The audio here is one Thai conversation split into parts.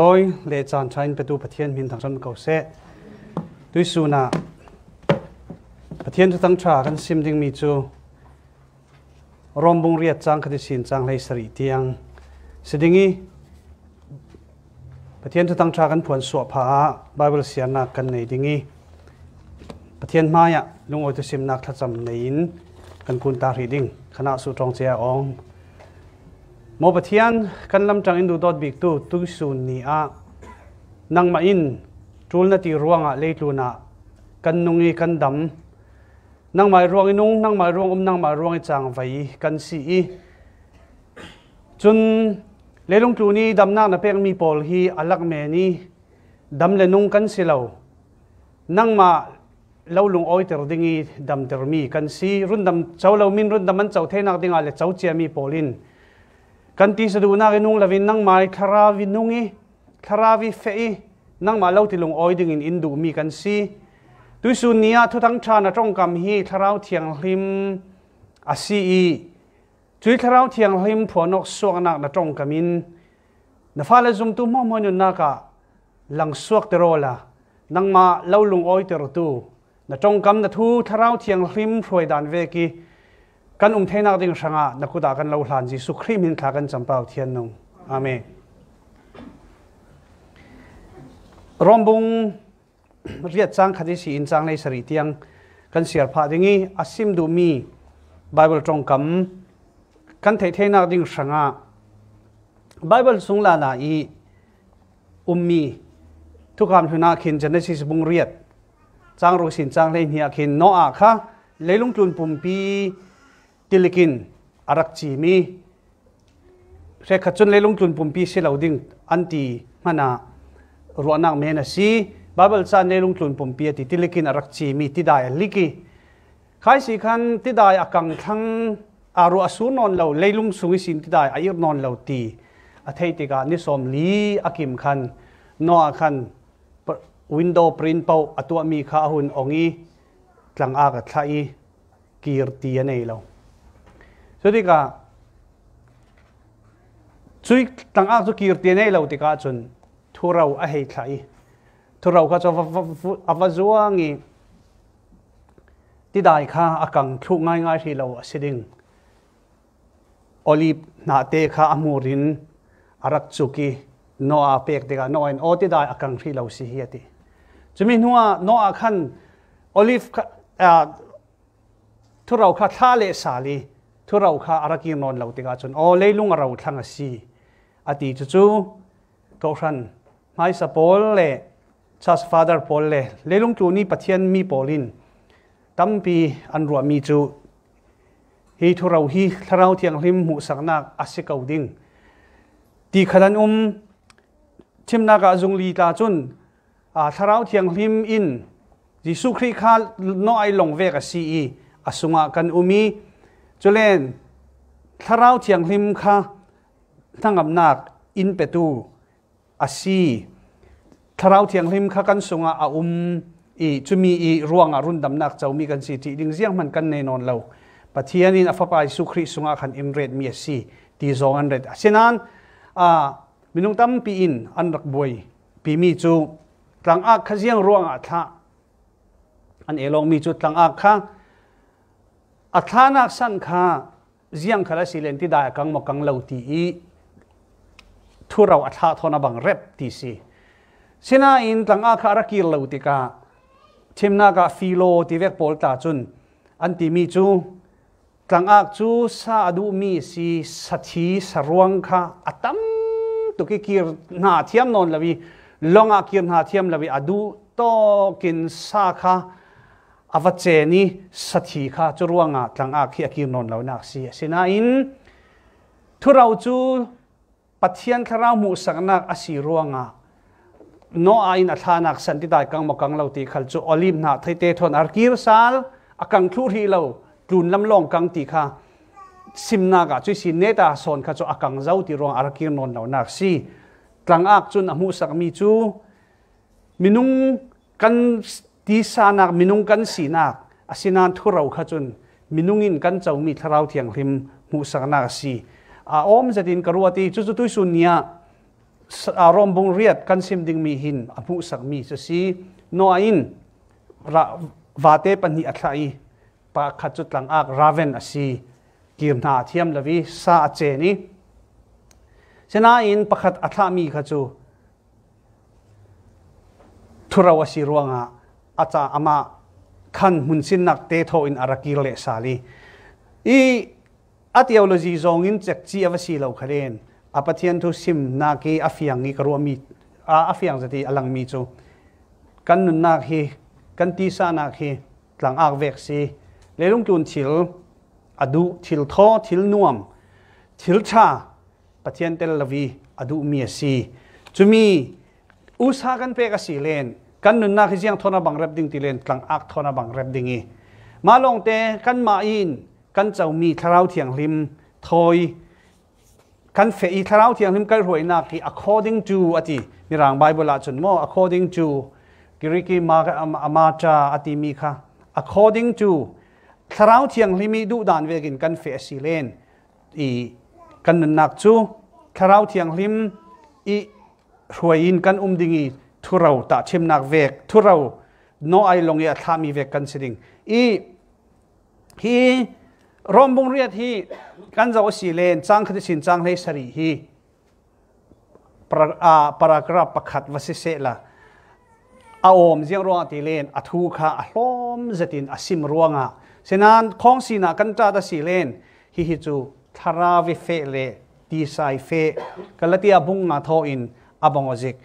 ลอยเลจานชัยประตูประเทศยนมินทางสันเก่าเซตด้วยสูนาประเทียนทุตั้งชากันซิมจึงมีจูรอมบุงเรียดจางคดิสินจางไรสรีเตียงสดิงีประเทียนทุตั้งชากันผวนสวบผาบาเบลเสียนากันในดิงีประเทศยนมาอ่ะลุงโอตุสิมนักทัศน์ในอินกันคุณตาหีดิ่งคณะสุตรองเจียองโมบเทียนกันลำจังอินดูดอดบิกตูตุกสูนีอานังมาอินจูลนาตีร่วงอะเลตูนากันนุงีกันดำนังมาร่วงอินุงนังมาร่วงอุมนังมาร่วงอิจางไฟกันซีจุนเลลุงตูนี้ดำนานาเปียงมีปอลฮีอัลักเมนี้ดำเลนุงกันสิลานังมาเล่าลุงออยเตอร์ดิ้งีดำเตอร์มีกันซีรุ่นดำเจ้าเลามินรุ่นดำมันเจ้าเทนักดิ้งอะไรเจ้าเจียมีปอลินกันตีสะดูนากินุงลาวินนั่งมาคาราวินุงอีคาราวิเฟอีนั่งมาเล่าที่ลงออยดึงอินดูมีกันซีตุยสุนียทุทั้งชาณตจงกมฮีคาราวเทียงริมอาซีอีจุยคาราวเทียงริมผัวนกสวงนักนตจงกรมินนฟ้าเลซุมตุมอมอนุนากะหลังสวกเตโรละนั่งมาเล่าลงออยเตรตูนตจงกมนทูคาราวเทียงริมรวยดานเวกีกันอุ้มเทนักดิงสังอานักกุดากันเราหลานจีสุครีมินทากันจำเป้าเทียนนงอเมรอมบุงเรียดจ้างคดีสีอินจ้างในสริเตียงกันเสียผาดิ้งีอาซิมดูมีไบเบิลตรงกับกันเทเทนักดิงสังอาไบเบิลสุงลานาอีอุมมีทุกคำทุนาขินจะได้สิสบุงเรียดจ้างรู้สินจ้างเลยนเฮียขินโนอาค่ะเลยลงจุนปุ่มปีติลกินอารักจีมีเรขจุนเลลงจุนปุ่มพีเสลาดิ่งอันตีมานารัวนักเมนสีบาเบลซานเลลงจุนปุ่มพีติติลกินอารักจีมีติดได้ลิกิใครสิคันติดได้อากังทั้งอารุอสูนนเลาเลลงสุงสินติดได้อายุนนเลาตีอธิติกานิสอมลีอักิมคันนอคันวินโดว์ปรินเปาอตัวมีข้าหุ่นองีกลางอากาศไทยกีรติยานยเราสุดที่ก็ช่วยตั้งอาสุกีรตีนี่เราติกาจนทุเราอเฮตุใครทุเราก็จะอวจวงีที่ได้ค่าอากังทุกง่ายง่ายที่เราสิ่งอลีนาเตค่าอมูรินอารักจุกีโนอาเปกเดกาโนเอ็นโอที่ได้อากังที่เราสิเฮติจะมีหัวโนอาขันอลีฟทุเราค่าท่าเลสาลีทุเราข้าอารักีนอนเราติกาจนโอเลยลุงเราทั้งสีอดีตจู่ๆก็ฉันไม่สปอลเล่ชาสฟาดาร์ปอลเลยเลลุงจู่นี่ปะเทียนมีปอลินตั้มปีอันรัวมีจู่ฮีทุเราฮีทเราเทียงริมหูสังนักอาศิกาวดิงตีขนดอุ้มทิมนากาจงลีตาจุนอาทเราเทียงริมอินยิสุคริข้าน้อหลงเวกสีอาสุมากันอุ้มีจุเลนทาราวเทียงริมค่ะทั้งอำนาจอินเปตูอาซีทาราวเทียงริมค่ะกันสงอาอุมอีจุมีอีร่วงอรุณดำนักเจ้ามีกันสิทิดิ้งเสียงมันกันในนอนเราปะเทียนินอฟปายสุคริสุงอาคันอิมเรดมีสีตีสองอันเรดเช่นนั้นอ่ามินุงตั้มปีอินอันรักบวยปีมีจูตลังอาคขเสียงร่วงอัฐะอันเอลองมีจุดตลังอาค่ะอัธานักสันขาเจียงขลัสิเลนที่ได้กังมกังเลวตีทุเราอัธาทนบังเร็บตีสิเสนาอินตังอาคารักีเลวติกาเชมนากาฟิโลติเวกปอลตาจุนอันติมีจูตังอาจูซาดูมีสิสัทีสรวงคาอัตัมตุกิกีรนาเทียมนนลวีลองอากีรนาเทียมลวีอดูโตกินซาคาอวเจนีสัตย์ข้าจรวงอ่ะจางอาคีอากินนนเหล่านักเสียสินาอินทุเราจูปัทยันคราหมูสังนักอสีรวงอ่ะโนอาอินอัธานักสันติได้กังมกังเราตีขัลจูอลิมนาไทเตทนอาร์กีรซาลอากังคุูทีเราจูนลำลองกังตีข้าสิมนากะจุสินเนตาสอนข้าจูอากังเจ้าตีรวงอาร์กีรนนเหล่านักสีทางอากจุนอมูสักมีจูมินุงกันตีสานักมินุงกันสีนักอาศินันทุเราขจุนมินุงินกันเจ้ามีทราวเทียงริมหูสักนักสีอาอมจะดินกรวตีจุจุตุยสุนียอารมณ์บงเรียดกันซิมดิงมีหินอภูสักมีจะสีโนอินระวาเตปันิอัตไลปะขจุดหลังอักราเวนสีกิมนาเทียมลวิซาเจนี้ฉะนั้นอินประคัดอัตมีขจูทุเราวสีรวงอ่ะอาจารย์อขันมุนสินนักเตโตอินอารักิเลสาลีอีอัติเอโลจีจงอินจักจีอวสีเหล่าขเรนอาปทิยันทุสิมนาเกออฟิยังอีกรวมมีอาอฟิยังจะตีอลังมีจูคันนุนนากีคันตีสานากีหลังอาเวกซีเลลุงจุนชิลอดูชิลท้อชิลนวมชิลชาปทิยันเตลลวีอดูมีซีจุมีอุสากันเปกสีเลนกันนุนนาขี้เสียงทนาบังเร็บดิ้งตีเลนกลางอักทนาบังเร็บดิ้งอีมาลงเตะกันมาอินกันเจ้ามีคราวเทียงลิมทอยกันเฟอีคราวเทียงลิมกันรวยนาคี according to อติมีรางไบเบิลจนมอ according to กิริกิมาอามาจาอติมีค่ะ according to คราวเทียงลิมีดูดานเวกินกันเฟสิเลนอีกันนักจูคราวเทียงลิมอีรวยอินกันอุ้มดิ้งอีทุเราตาชิมนักเวก ทุเราโนไอลงยาทามีเวกกันสิงอีฮีรอมบุงเรียดฮีกันจะวสีเลนจ้างคดิสินจ้างเลสรีฮีปราอาปรากราประคัดวสิเสละอาอมเจียงรวงตีเลนอทูคาอลอมเจตินอซิมรวงอ่ะฉะนั้นของสีนากันจ้าตาสีเลนฮีฮิจูทาราวิเฟเลดีไซเฟกัละที่อบุงนาทออินอบงอจิก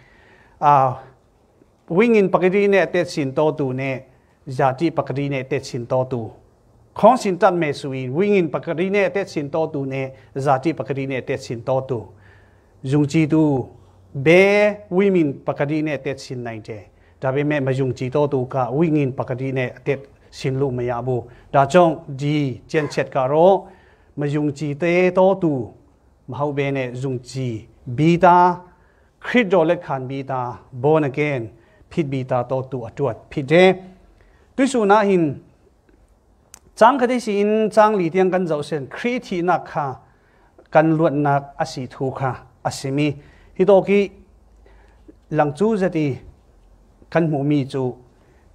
อ่า wingin pakri ne te sin to tu ne jati pakri ne te sin to tu khong sin tan me sui wingin pakri ne te sin to tu ne jati pakri ne te sin to tu jung chi tu be women pakri ne te sin nai te da be me ma jung chi to tu ka wingin pakri ne te sin lu ma ya bu da chong di chen chet ka ro ma jung chi te to tu ma hau be ne jung chi bi ta คริสโตและคันบีตา born again พิดบีตาโตตัวจวดพิดเจดุสูน่าหินจังคดีสินจังหลีเตียงกันเจ้าเส้นครีทีนักค่ะกันลวดนักอสิทูค่ะอสิมีฮิโตกิหลังจูจะดีกันหมูมีจู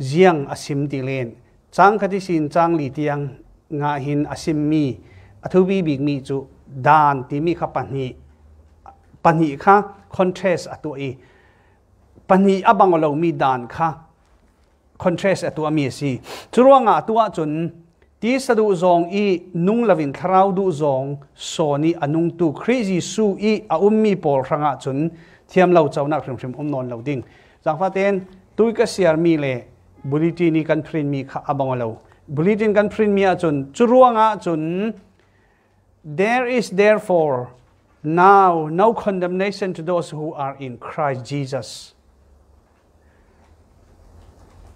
เจียงอสิมตีเลนจังคดีสินจังหลีเตียงงาหินอสิมีอธุวีบิกมีจูดานที่มีขปันหีปันหีค่ะคอนเทสอตัวอีปนีอบังเรามีดานค่ะคอนเทรสตัวมีสิจรวงาตัวจนที่สะดุจงอีนุ่งลวินคราวดุจงสอนี่อนุงตูคริสิสูอีอาอุมมีปอลรังอ่ะจนเทียมเราเจ้านักเรียนเรียนอมนอนเราดิ้งจากฟ้าเต้นตุยก็เสียมีเลยบุรีจีนีกันพรินมีค่ะอบังเราบุรีจีนกันพรินมีอาจจนจรวงาจุจน there is therefore now no condemnation to those who are in Christ Jesus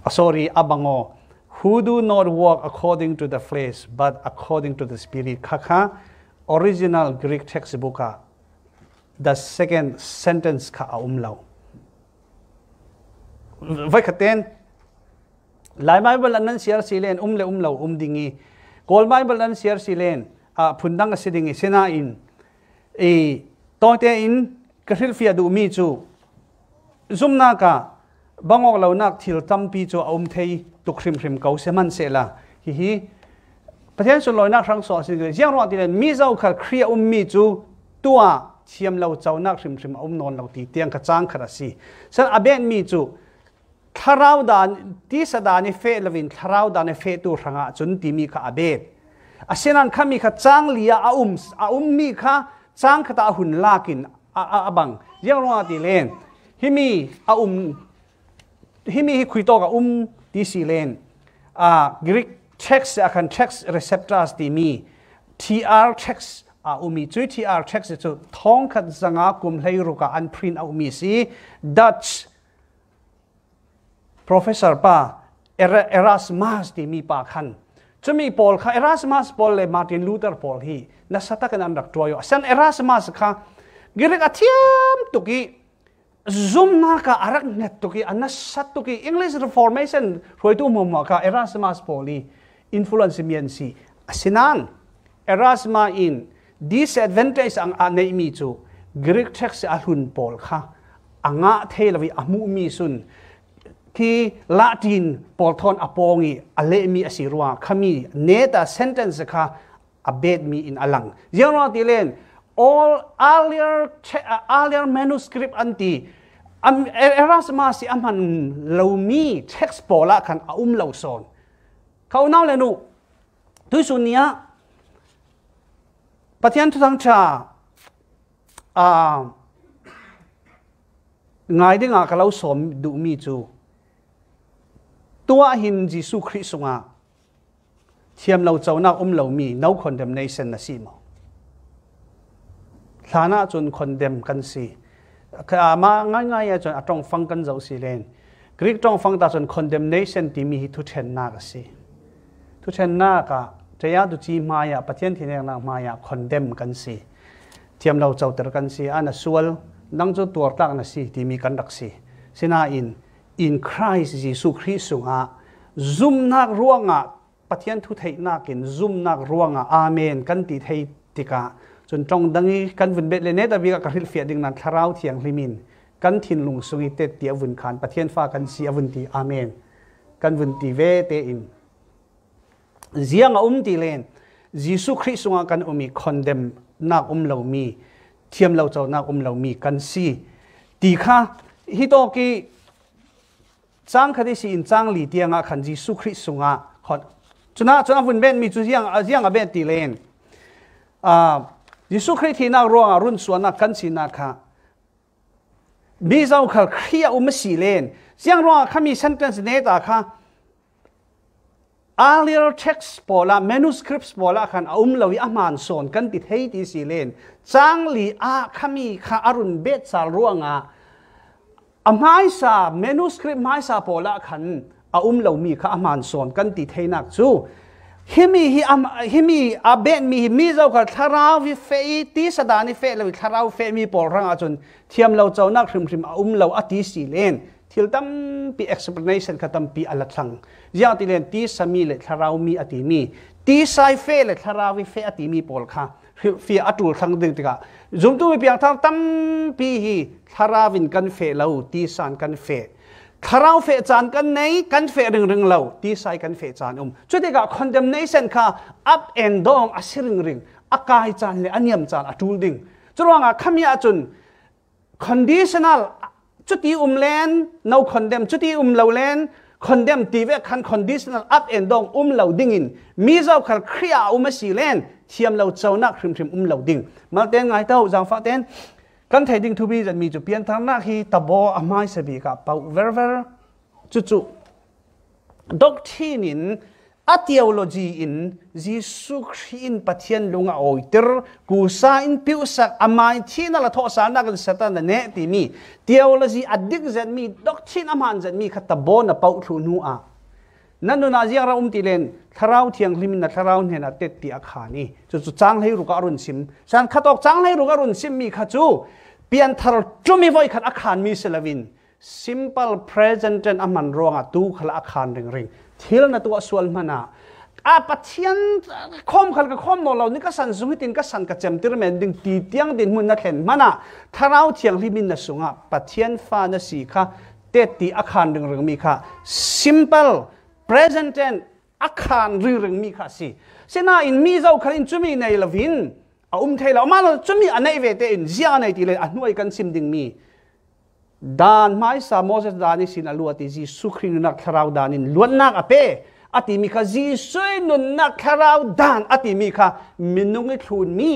Oh, sorry, abango, who do not walk according to the flesh, but according to the spirit. Kaka, original Greek textbook, ah, the second sentence ka umlaw. Vakaten, lai Bible anan siyar silen, umle umlaw, umdingi. Kol Bible anan siyar silen, ah, pundang sidingi, sinain. E, eh, tote in, kahil fiya du umichu. Zoom ka, บางอกเรานักทิลตัมปีจอมเทยตุคริมคริมเกาเซมันเซละฮิฮิประเทศส่วนลอยนักครั้งสองสิ่งเจียงรอดที่เนมีเจ้าขัดเครียอุมมีจูตัวเชียมเราเจ้านักริมริมอุมนอนเราตีเตียงกระจ้างขรดสีฉันอเบนมีจูทาราวดานที่สดานิเฟลวินทาราวดานเฟตูรังอาจนตีมีข้าอเบนอาเซนั้นข้ามีข้าจ้างเลียอาอุมอาอุมมีข้าจ้างข้าตาหุ่นลากินอาอาบังเจียงรอดที่เลนฮิมีอาอุมฮิมีคุยโตกับอุ้มดีซีเลนอ่ากริกเช็คส์อากานเช็คเรเซปเตอร์สตีมีทีอาร์เช็คสอ่าอุ้มมีจุดทีอาร์เช็คส์จุดท้องขัดสังกุมเฮยรุกอันพรินอุ้มมีสีดัตช์รเฟสเซอร์ป้าเอเอรัสมัสตีมีป้าคันจะมีบอลค่ะเอรัสมัสบอลเลยมาร์ตินลูเทอร์บอลที่นักสัตว์กันอันรักตัวอยู่เซนเอรัสมัสค่ะกริกอาทิยมตุกี้ zoom na ka arak net to ki anasat to ki english reformation roi tu momwa ka erasmus poli influence mien si asinan erasmus in disadvantage ang anei mi chu greek text a hun pol kha anga thelawi amu mi sun ki latin polthon apongi ale mi asirwa khami neta sentence kha abet mi in alang jeno tilen all earlier earlier manuscript anti am e r a s m a s i aman lomi text pola kan um lo son kau n a le nu tu sunia patian tu s a n g cha a ngai de nga ka lo som du mi chu tua hin jisu khrisunga thiam lo chauna um lo mi no condemnation na si mo ลานะจนคนเดมกันสีอามาง่ายง่ายจนต้องฟังกันเจ้าสีเลนกรีกต้องฟังตาจนคนเดมเนชันที่มีทุเชนนากสีทุเชนนากะจะยาดุจีมายาประเทศที่เนี่ยนามายาคนเดมกันสีเทียมเราเจ้าเตอกันสีอันสวลนั่งจุดตัวตั้งนสีที่มีกันรักสีสินาอินอินคริสต์ยิสุคริสต์สุงะ zoom นักร่วงอ่ะประเทศทุเทนักิน zoom นักร่วงอ่ะอาเมนกันติเทติกะจนตรงดังนี้กันวุ่นเบ็ดเลยเนตวีกับกระหิลเฟียดิงนั้นทาราวเทียงลิมินกันทินลุงสุงิเตเตียวุ่นขานประเทศฟ้ากันเสียวุ่นตีอาเมนกันวุ่นตีเวเตอินเสียงอุ้มตีเลนยิสุคริสุงกันอุมีคอนเดมนักอุ้มเห่ามีเทียมเห่าเจ้านักอุ้มเห่ามีกันซีตีค่ะฮิโตกีจ้างคดีสินจ้างหลีเตียงอ่ะขันยิสุคริสต์งะคอจุน่าจุน่าวุ่นเบ็ดมีจุเสียงเสียงอาเบนตีเลนอ่ายิสุคริสต์นัารอวรุ่นส่วนนักกันสินกค่ะมีเจ้าขัดขี้อุมสีเลนเสียงรัวขามีเช่นกันสินเนตาค่ะาลีร์เ r ็ e x ์ปอละเมนูสคริป t ์ปอละคันอุ้มลวิอามานสอนกันติดให้ดีสิเลนจางลีอาขามีข้าอรุณเบสสารวงอ่ะอาไม้สาเมนูสคริปตไม้สาปอละคันอุ้มเรามีข้าอามานสอนกันติดให้นักสู้ฮิมีฮิอัมฮิมีอาเบนมีมีเจ้าก็ทาราวิเฟตีสดานิเฟลวิทาราวิเฟมีปอลรังอาจนเทียมเราเจ้านักพริมพริมอุ้มเราอธิสิเลนทิลตัมปีเอ็กซ์เพรเนชันกับตัมปีอัลลังยังติเลนตีสามีเลทาราวมีอธิมีตีสายเฟเลทาราวิเฟอธิมีปอลค่ะเฟียอตุลทังดึงติกา zoom ตัวไปเพียงทั้งตัมปีฮิทาราวินกันเฟลเราตีสานกันเฟคาราวเฟจานกันในกันเฟริงริงเราทีไซกันเฟจานอมช่วยเด็กคอนเดมเนชันค่ะอัพ n อนดองอาศิริงริงอากาศจานเลยอันยมจานอัดูลดิงจรวงอ่ะขมีอาจุนคอนดิชันัลจุดที่อุ้มเลนน่าคอนเดมจุดที่อุ้มเราเลนคอนเดมตีเวคันคอนดิช i นลอัพ p อนด d ดองอุ้มเราดิ่งอินมีเจ้าขัดเคลียอุ้มสีเลนเทียมเราเจ้านักคริมคริมอุ้มเราดิ่งมาเต้นไงเต้าจังฟ้าเต้นกันเทดิงทูบีจะมีจุดเปลี่ยนทางหนักฮีตบออามายเสบีกับเป่าเวอร์เวอร์จุดจุดดอกทีนินอัติโอโลจีอินจีสุครินปัจเจียนลงเอาอยตร์กูซาอินพิวสักอามายที่นั่นละทศนักศึัษาเนี่ยที่มีติโอโลจีอดีกจะมีดอกทีนอามันจะมีขัตบอนะเป่าทูนัวนั่นดูนาจีอเราอุ้มตีเล่นทาราวที่ยังริมินาทาราวเนนาเตตติอาคารนี่จุดจุดจางให้รู้การุนซิมฉันขัดออกจางให้รู้การุนซิมมีขัจูพียงทารจุมีไว้ขันอาคารมีเซลวิน simple present and a m a นรวงอตูขลาอาคารริงริงทิลนะตัวส่วนมานะอาปัจเจียนคมขลกับคมนเรานี่ก็สันสุขิตินก็สันกัะจมติรเมนดึงตีเตียงดินมุนนักเห็นมานะทาราเทียงริมินนะสุงะปัจเจียนฟานะสีค่ะเตตีอาคารริงริงมีค่ะ simple present and อาคารริงริงมีค่ะสิเสนาอินมีเจ้าขลิงจุมีในละวินอาอุ้มเทล่ามาแล้วจะมีอันไหนเวทเองเสียอันไหนตีเลยอันนู้นกันซิมดิ่งมีดานไม่สามโมเสสดานิสินอัลลอฮ์ที่จีสุครินุนักคราวดานินล้วนนักอเปอาทิมิกาจีสุยนุนักคราวดานอาทิมิกามินุงิทูนมี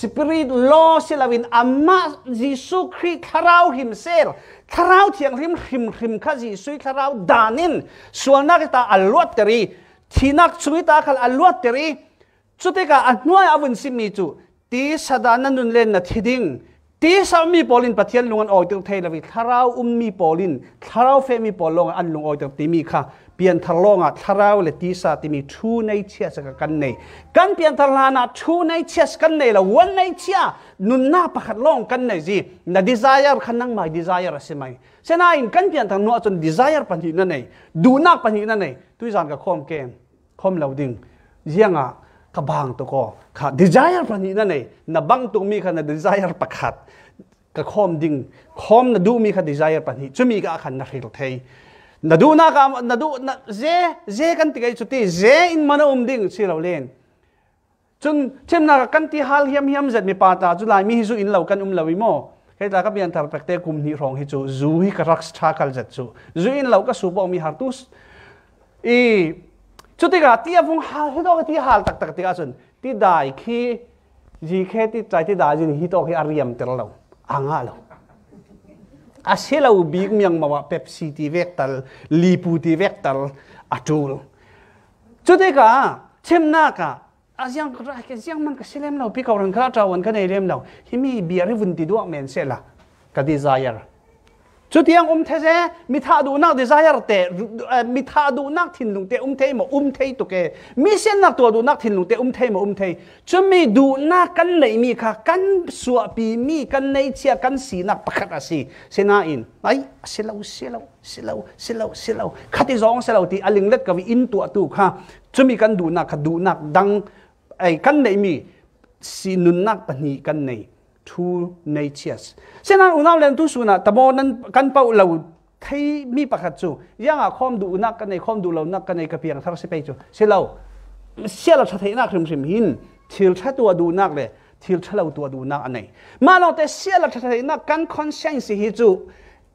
สปิริตโลสิลาวินอามาจีสุครีคราวหิมเซลคราวเทียงริมริมริมคาจีสุยคราวดานินส่วนนักตาอัลลอฮ์ตรีที่นักสุวิตาขลอัลลอฮ์ตรีสุดท้ายอันนู้นอาวุนซิมีจู ti sadana nunlen na thiding ti sami polin pathian lungan oi tu thei lawi tharau ummi polin tharau fe mi polong an lung oi tu ti mi kha pian tharlonga tharau le ti sa ti mi thu nei chia sa ka kan nei kan pian tharlana thu nei chia sa kan nei la wan nei chia nun na pakhat long kan nei ji na desire khanang mai desire ase mai senain kan pian thang no chon desire panhi na nei du na panhi na nei tuizan ka khom ke khom lauding zianga ka bang to ko ka desire pa ni na nei na bang to mi ka na desire pa khat ka khom ding khom na du mi ka desire pa ni chu mi ka khan na ril thei na du na ka na du na je je kan ti kai chu ti je in mana um ding chi lo len chun chem na kan ti hal hiam hiam zat mi pa ta chu lai mi hi chu in lo kan um lo wi mo cái ta các biên tập bạch tế cùng hi rong hi chu zu hi ka rak stra kal zat chu zu in lo ka su bo mi har tu i chu ti ga ti avung hal hi dog ti hal tak tak ti ga chun ti dai khi ji khe ti chai ti dai jin hi to khi ariam tel lo anga lo a se lo bi myang ma pepsi ti vek tal li pu ti vek tal a chu lo chu ti ga chem na ka a jiang ra ke jiang man ka selem lo pi ka ran kha ta wan ka nei lem lo hi mi bi ri vun ti duak men se la ka desire chú tiếng um thế thế mi tha đủ nắc desire te mi tha du nắc thìn lùng te um thế mà um thế tu kê mi sen nắc tu đủ nắc thìn lùng te um thế mà um thế chú mi du na căn lấy mi kha căn suạ pi mi căn lấy chia căn xì na pakhat asi sen na in ai sẽ lâu sẽ lâu sẽ lâu sẽ lâu sẽ lâu khát đi zong sẽ lâu thì aling lết cả vì in tu tu kha chú mi căn đủ nắc khát đủ nắc đăng ai căn lấy mi si nun nắc pani căn này two natures sena unaw len tu suna tabonan kan pau lo thai mi pakhat chu yanga khom du na kan nei khom du lo na kan nei ka pi thar se pe chu selo selo thathe na khrim khrim hin thil tha tu du nak le thil thalo tu du na anai ma lo te selo thathe na kan conscience hi chu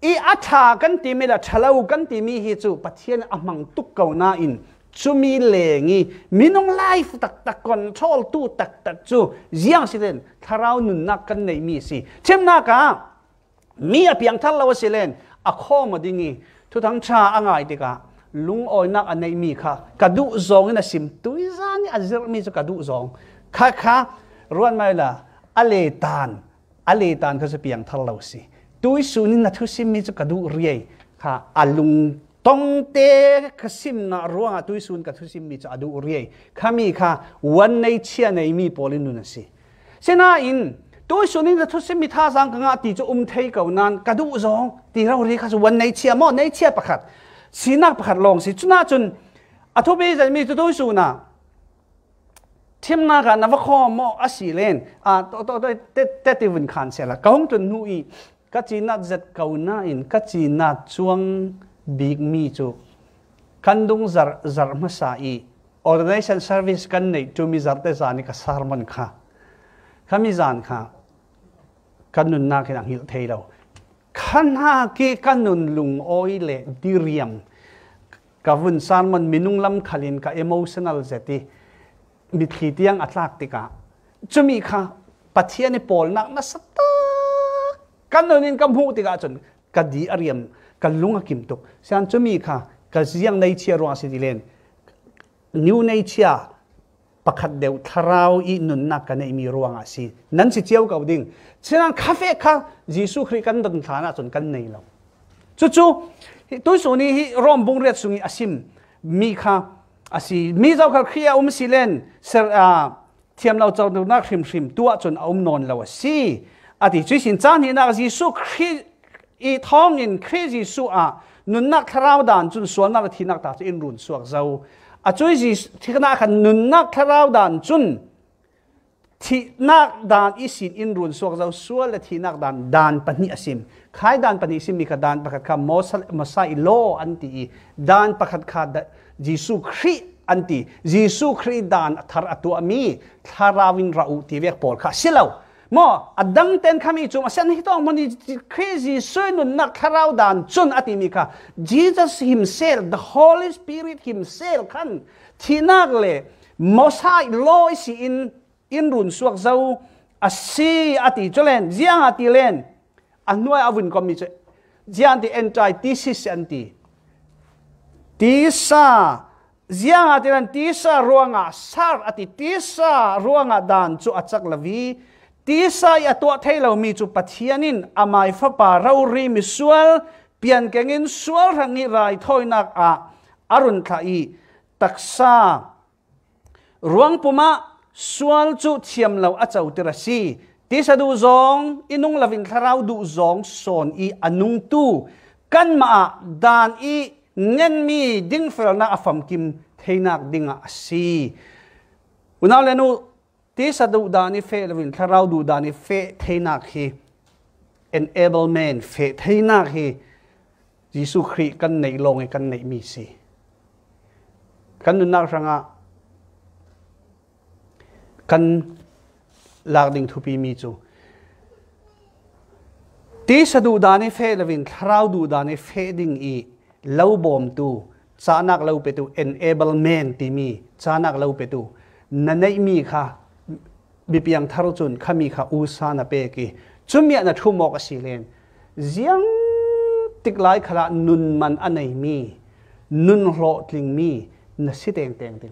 i atha kan ti me la thalo kan ti mi hi chu pathian amang tuk kauna in chu mi le ngi minung life tak tak control tu tak tak chu jiang si len tharau nun nak kan nei mi si chem na ka mi a piang thal lawa si len a kho ma dingi thu thang cha angai ti ka lung oi nak an nei mi kha ka du zong na sim tui zan a zir mi chu ka du zong kha kha ruan mai la ale tan ale tan ka se piang thal lawa si tui su ni na thu sim mi chu ka du riei kha alung ตงเตคสิมนารวงตุยสุนกัตุสิมมีจอดูอรียขามีค่ะวันในเชียในมีปอลินุนสิเซนาอินตุยสุนินกัตุสิมมีท่าสังกงาตีจะอุมเทยกานันกัดูจงตีเราเรียกค่ะวันในเชียมอในเชียประคัดสีนักประคัดลองสิจุนาจุนอัทุเบยจะมีตุยสุนะเทมนาการนวข้อมอศัยเลนอ่าตัวตัวเตติว่นคันเซละกองจุนนุอีกัจีนัดจัดกานาอินกัจีนัดจวง big mi chu kandung zar zar ma sa i ordination service kan nei tu mi zar te zani ka sarman kha khami zan kha kanun na khin ang hil thei lo khan ha ki kanun lung oi le diriam ka vun sarman minung lam khalin ka emotional zeti mi thi tiang atlak ti ka chumi kha pathian ni pol nak na sat kanunin kamhu ti ka chun ka di ariam กันลุงกิมตุกเสียงจมีค่ะกันเสียงในเชียรัวสิดิเลนนิวในเชียปักขัดเดวทราวอีนุนนักกันในมีรัวงาสินั้นสิเจียวกับดิ่งฉะนั้นคาเฟ่ค่ะยิสุคริกันดังฐานะจนกันในเราจู่ๆตัวส่วนนี้ร่มบุงเรียสุงีอาศิมมีค่ะอาศิมีเจ้าค่ะเคลียอุ้มสิเลนเสอ่าเทียมเราเจ้าดูนักริมริมตัวจนอาอุ้มนอนเราสิอาทิตย์จี่สินจานนี่นักยิสุคริอีท้องอินคริสตสุอานุนนักคราวดานจุนสวนนักที่นักตาอินรุนสวกเจ้าอจุยจีที่นักนุนนักคราวดานจุน ที่นักดานอิสินอินรุนสวกเจ้าสวนและที่นักดานดานปนิอสิมขายดานปนิอสิมมีกระดานประคัศคำมอสมาไซโลอันตีดานประคัศคาจีสุคริอันตีจีสุคริดานทาร์ตัวมีทาราวินราอุติเวกปอลค่ะสิเลา mo adang ten kami chu ma sen hitong moni crazy soi nun na dan chun ati mi kha jesus himself the holy spirit himself kan thinak le mosai loi si in in run suak zau a si ati chulen zia ati len anuai avun kom mi che jiang di entai tisis anti tisa zia ati len tisa ruanga sar ati tisa ruanga dan chu achak lavi ตีสายตัวเทเามีจุปัทเยนินอามายฟปาราริมิสวลเปียนเก่งินสวลรังนิรายถอยนักอาอารุณทายตักซารวงปุมาสวลจุเทียมเราอาจจะอุตรศีตีสะดูจองอินุงลาวินทราวดูจองสอนอีอนุงตูกันมาดานอีเงินมีดิ้งเฟลนาอฟัมกิมเทนักดิงอาศีอัณนเลนูที่สะดุดานิเฟลวินถ้าเราดูดานิเฟเทนักฮี enablement เฟเทนักฮียิสุคริกันในลงกันในมีสีกันนุนักรังะกันหลักดิ่งทุปีมีจูที่สะดุดานิเฟลวินถ้าเราดูดานิเฟดิ่งอีเล่าบอมตูจานักเลาไปตู enablement ที่มีจานักเลาไปตูนั่นไม่มีค่ะ bipiang tharo chun khami kha u sa na pe ki chumya na thu mok asilen ziang tiklai khala nun man anai mi nun hlo tling mi na si teng teng tin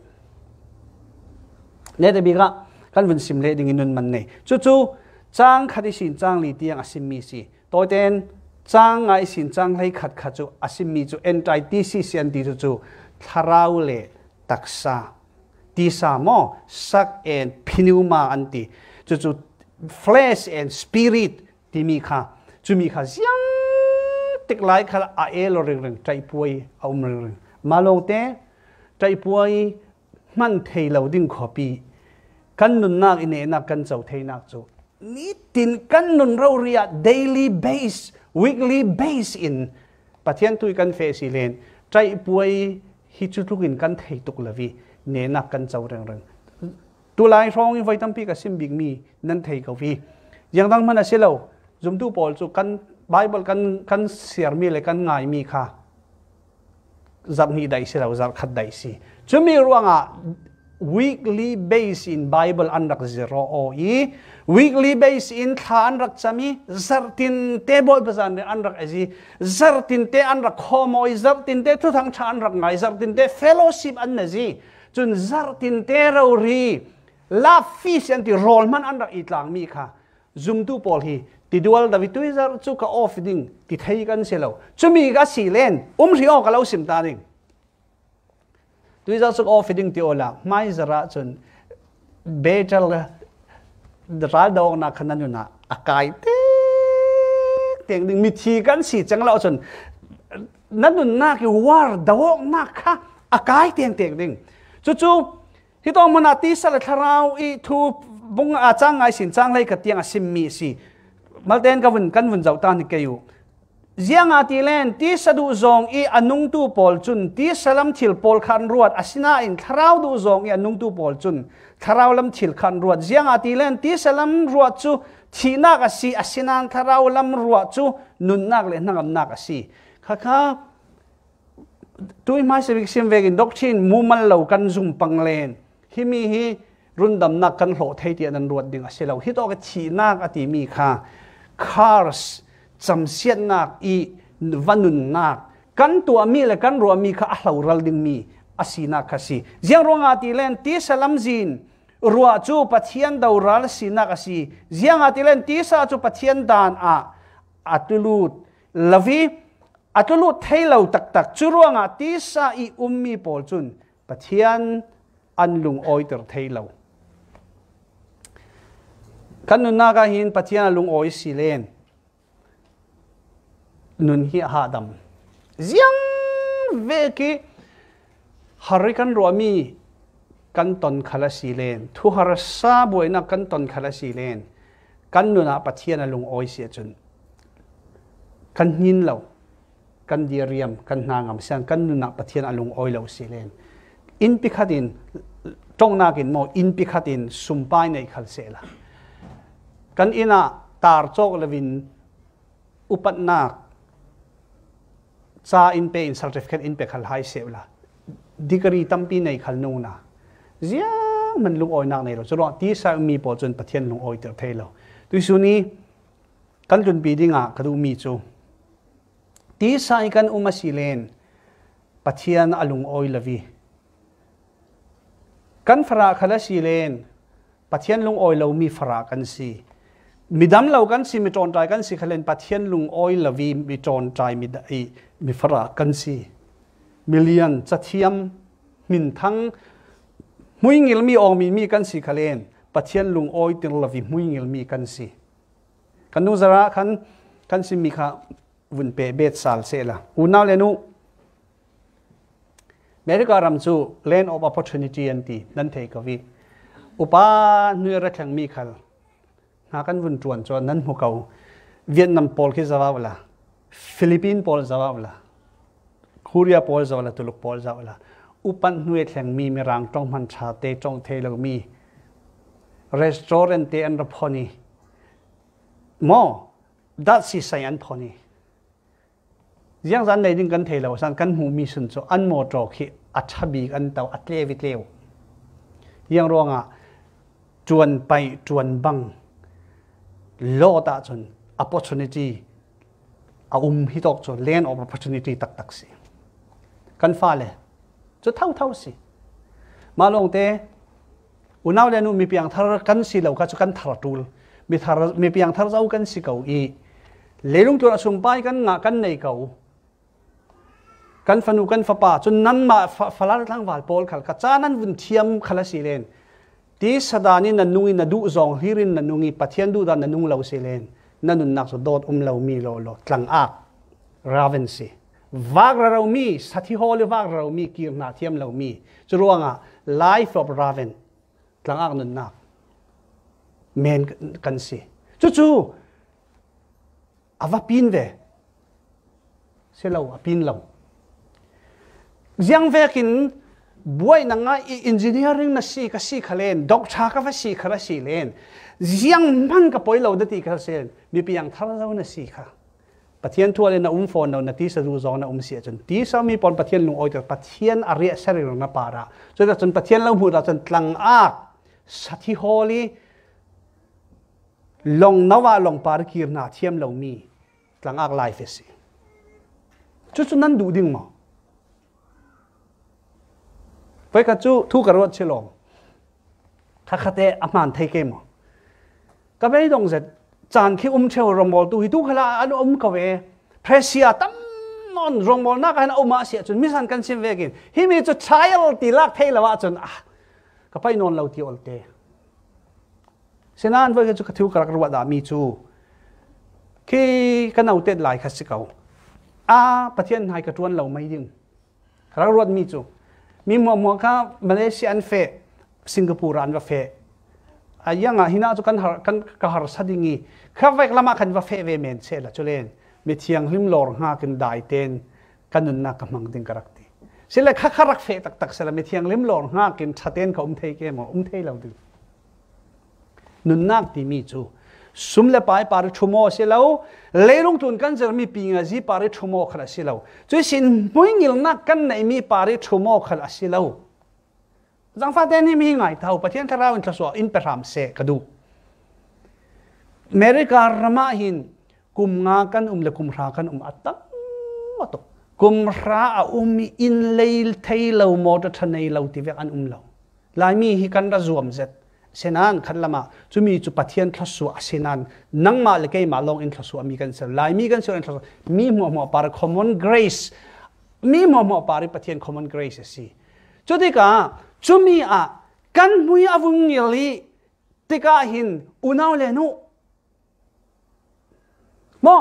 le de bi ga kan vun sim le ding nun man nei chu chu chang khati sin chang li tiang asim mi si to ten chang ai sin chang lai khat kha chu asim mi chu anti tc sian ti chu chu tharau le taksa ตีสามอสักเอ็นพินิวมาอันตีจู่จู่ฟล e s h a n สปิริตที่มีค่ะจู่มีค่ะยังติดไลค่ะอาเอลเรืองเริ่งใจป่วยเอาเรื่องเริงมาลงเตะใจป่วยมันเทเยาดิ้งขอปีกันนุนนักอินเอนักกันเจ้าเทนักจูนี่ตินกันนุนเราเรียก daily base weekly base in ปะเทียนตุยกันเฟสิเลนใจป่วยฮิจุลุกินกันเทตุกลวี nên nắp căn căn căn căn cái sim mi mi thấy Giang lâu, lâu chúng bổ Bible kha. đại đại si khát เนนักกันเจ้าเรื่องเรื่องตัวลายร้องยังไว้ตั้งปีกับซิมบิงมีนั่นเทกวียังตั้งมันอะไรเล่าจุมดูบอลจุกันไบเบิลกันกันเสียมีเลยกันง่ายมีค่ะจับนี่ได้สิเราจับขัดได้สิจุมีรู้ว่า weekly base in Bible an rak zero o i weekly base in tha an rak chami zartin te boy bazan an rak aji zartin te an rak khomoi zartin te thu thang tha an rak ngai zartin te fellowship an na ji จนซาร์ตินเตอรรีลาฟิสอนติ่รอลมันอันดับอีกลางมีค่ะ zoom ดูพอลฮีติดวลดาวิตุยซาร์จูกาออฟดิงติดให้กันเสีล้จุมีก็สีเลนอุ้มริ่ออกกับเราสิมตานิงตุยซาร์จูกาออฟดิงตี่โอลาไม่ซาร์จนเบเจลรัดดองนักนันอยู่นะอากายเต้เตียงดึงมีทีกันสีจังเราจุนนั่นนุนนาควาร์าดอกนักค่ะอากายเตียงเตียงดึงจู่ๆที่ต้องมนาทตีสลัดราวอีทูบุงอาจ้างไงสินจัางเลยกตียงอาิมีสิมาเต้นกันวนกันวันเจ้าตานี่เกยูเจียงอาทิเลนที่สะดุจงอีอนุงตูปอลจุนที่สลัมทิลปอลขันรวดอาศินาอินทราวดูจงอีอนุงตูปอลจุนทราวลัมทิลขันรวดเจียงอาทิเลนที่สลัมรวดจูทีนักสีอาศินานทราวลัมรวดจูนุนนักเลยนักนักสีค่ข้าข้า tuy mai sẽ bị xem về cái doctrine chín mu man lâu căn dùng bằng lên khi mi hi run đầm nạc căn lộ thấy tiền ăn ruột đình sẽ lâu hi đó cái chỉ nạc cái tỉ mi kha cars chăm xiết nạc y văn nun nạc căn tua mi là căn ruột mi kha à lâu ral đừng mi à si nạc kha si riêng ruộng à tỉ lên tí sẽ làm zin ruột chu patien đầu ral si nạc à si riêng à tỉ lên tí sa chu patien đàn à atulut tu lut atulu thailo tak tak churuanga ti sa i ummi pol chun pathian anlung oiter thailo kanun naga hin pathian lung oi silen nun hi hadam ziang ve ki harikan romi kan ton khala silen thu har sa boina kan ton khala silen kan nuna pathian lung oi sia chun kan hin lo kan diariam kan nangam sian kan nuna pathian alung oilo silen in pikhatin tongna kin mo in pikhatin sumpai nei khal sela kan ina tar chok lawin upatnak cha in pe in certificate in pe khal hai sela degree tampi nei khal nuna zia man lu oi nak nei lo chro ti sa mi po chun pathian lu oi ter thelo tu su ni kan jun bi dinga kadu mi chu ti sa ikan umasilen pathian alung oi lavi kan fara khala silen pathian lung oi lo mi fara kan si midam lo kan si mi ton tai kan si khalen pathian lung oi lavi mi ton tai mi dai mi fara kan si million chathiam min thang mui ngil mi ong mi mi kan si khalen pathian lung oi tin lavi mui ngil mi kan si kan nu zara kan kan si mi kha vun pe bet sal se la u naw le nu America ram chu land of opportunity an ti nan thei ko vi upa nui ra thang mi khal na kan vun chuan cho nan mu kau Vietnam pol khi zawa wala Philippines pol zawa wala Korea pol zawa wala tuluk pol zawa wala upan nui e thang mi mi rang tong man cha te tong thei lo mi restaurant te an ra phoni mo that si sai an phoni giang dân này đừng cần thầy lâu sang căn hù mi sun cho ăn mò trò khi ắt cha bị ăn tàu ắt lê vịt leo giang ruộng à chuẩn bay chuẩn băng lo ta chun opportunity a um hi tok chun land of opportunity tak tak si căn pha le cho thâu thâu si Mà long te unaw le nu mi piang thar căn si lâu ka chu kan thar tul mi thar mi piang thar zau căn si kau i lelung chuẩn asum bay căn ngã căn này kau กันฟันูกันฟับป่าจนนั้นมาฟลาลทั้งวาลโปลขัลกระจานั้นวุ่นเทียมขลัสีเลนที่สดานี่นันนุงนันดูจองฮิรินนันนุงปะเทียนดูดานนันนุงเลาสิเลนนันนุนนักสุดอุมเลามีโลโลตลังอักราเวนซีวากเรามีสัติฮอลวากเรามีกีรนาเทียมเรามีจรวงอ่ะลฟ์ออ f ร a v e n ตลังอักนันนักเมนกันซีจู่่อาวะปีนเวเสเลาอปินเลายังเวกินบวยนังไออินจิเนียริงนั่นสีก็สีขลเลนด็อกชาก็ว่าสีขลสีเลนยังมันก็ไปล่อเราดทีก็เสียนมีเพียงทาร่าเราเนี่ยสีค่ะปะเจียนทัวร์เลยนะอุ้มฟอนเราเนี่ยที่สะดูจอน่ะอุ้มเสียจนที่สามีปอนปัจเจียนลุงออยแต่ปจเจียนอาเรียเซริลงนะป่าระจนจนปะเจียนเราหูเราจนตั้งอักสัตย์ฮอลีลงนวาลงปาร์กีร์นาเทียมเรามีตั้งอักไลฟ์เสียจุดจุดนั้นดูดิ่งมั้งไปกัจจุทุกรวดชลลงทักคเตอามานไทยเกมก็ไม่ต้องเสร็จานคิ้อมเชลรองบอลตุฮิตุขลาอันอุ้มกเวเพรเซียตั้มนอนรองบอลนักอันอมมาเสียจนมิสันกันเสียเวกินฮิมีจุดชายลตีลักเทลวะจนอ่ะก็ไปนอนเราที่อลเตเสนานไวก็จะทิวกระกรวดามีจูคือกันเอาเต็ดหลายคัสเกาอาประเทศไทยกระจวนเราไม่ยิ่งกระกรวดมีจูมีมัวมัวก็มาเลเซียนเฟสิงคโปร์อันว่าเฟอายังอ่ะฮินาจุกันหากันกหารสัดิงีครับเวกละมาคันว่าเฟเวเมนเชละจุเลนมีเทียงริมหลอร์หากันได้เต้นกันนุนนักมังดิงกรักตีสิเลข้าขารักเฟตักตักเสละมีเทียงริมหลอร์หากันชาเต้นเขาอุ้มเทกเกมอุ้มเทเราดูนุนนักตีมีจู sum le pai par thumo se lo leirung tun kan zer mi pinga ji par thumo khal se lo chu sin mui ngil na kan nei mi par thumo khal se lo zang fa te ni mi ngai thau pathian tharau in thaso in peram se kadu mere ka rama hin kum nga kan um le kum ra kan um atta to kum ra a um in leil thei lo mo ta thanei lo ti ve an um lo lai mi hi kan ra zuam zet senan khan lama chumi chu pathian thlasu asenan nangma lekei ma long in thlasu ami kan sel lai mi kan sel thlasu mi mo mo par common grace mi mo mo par pathian common grace e si chodi ka chumi a kan mui avung yali tika hin unaw le nu mo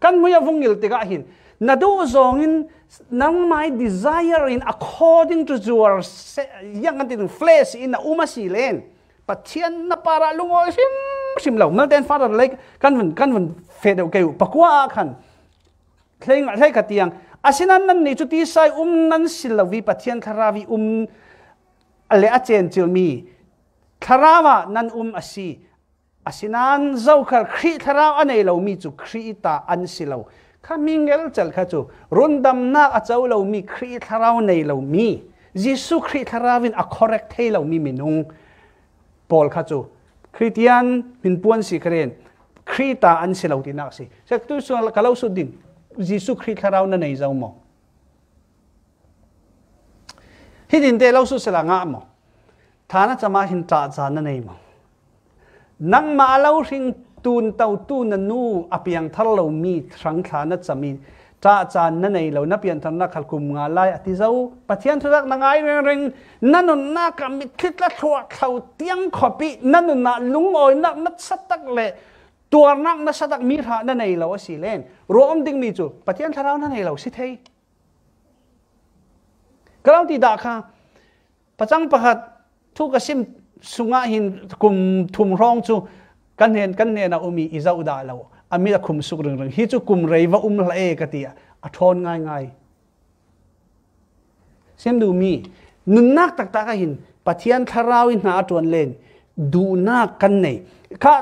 kan mui avung yil tika hin na do zongin nang my desire in according to your yang antin flesh in umasi len ปัจเจียนนับปาระลุงโอซิมซิมเหล่าเมื่อเต้นฟาดอะไรกันวันกันวันเฟดเอาเกี่ยวปักว่าขันเพลงอะไรกัดยังอาศัยนั้นนั่นนี่จุดที่ใช้อุ้มนั้นสิลาวีปัจเจียนคาราวีอุ้มอะไรอาจารย์จิลมีคาราวะนั้นอุ้มอาศัยอาศัยนั้นเจ้าคาครีคาราวะในเหล่ามีจุดครีตาอันสิลาข้ามิงเอลจัลข้าจูรุนดำหน้าอาเจ้าเหล่ามีครีคาราวะในเหล่ามียิสุครีคาราวินอ่ะ correct ใหเหล่ามีมินุงพอลขาจูคริสเตียนมินปวนสิเครนคริตาอันเสลาตินักสิเซตุสุนกลาวสุดดินยิสุคริสต์เราในใจเราโมดทีดินเตลาสุสลางาโมท่านะจะมาหินตราจานในใจโมนังมาเลาสิ่งตูนเต้าตูนนู่อภิยังทัลเรามีทั้งฐานะจะมีจ้าจานนั่นเองเรานับยันทันนักขลุมงาลายอธิเจ้าปัจจัยทุกนังไงเร่งนั่นนนักมิคิดละชัวเขาเตียงขอปีนั่นนักลุงอ้อยนักนัดสตักเละตัวนักนัดสตักมีห่านั่นเองเราสิเล่นรวมดิ้งมีจูปัจจัยทาราวนั่นเองเราสิเทยก็เราที่ด่าค่ะปัจจังประหัดทุกสิมสุงาหินกลุ่มทุมร้องจูกันเห็นกันเห็นยนะอุมีอิจาอุดาเราอามีตะคุมสุกเรื่องๆฮิจุกุมเรยว่าอุ้มละเอกตีอะอัทอนง่ายง่ายเสียงดูมีนุนนักตักตากหินปัจจัยทาราวินอัตวันเล่นดูนักกันไหนข้า